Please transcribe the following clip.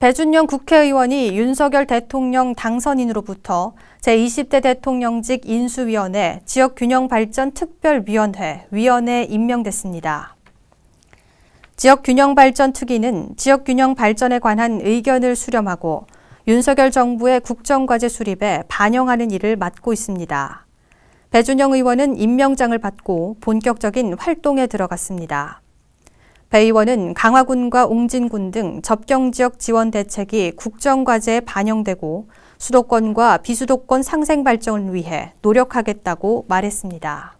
배준영 국회의원이 윤석열 대통령 당선인으로부터 제20대 대통령직 인수위원회 지역균형발전특별위원회 위원에 임명됐습니다. 지역균형발전특위는 지역균형발전에 관한 의견을 수렴하고 윤석열 정부의 국정과제 수립에 반영하는 일을 맡고 있습니다. 배준영 의원은 임명장을 받고 본격적인 활동에 들어갔습니다. 배 의원은 강화군과 옹진군 등 접경 지역 지원 대책이 국정과제에 반영되고 수도권과 비수도권 상생 발전을 위해 노력하겠다고 말했습니다.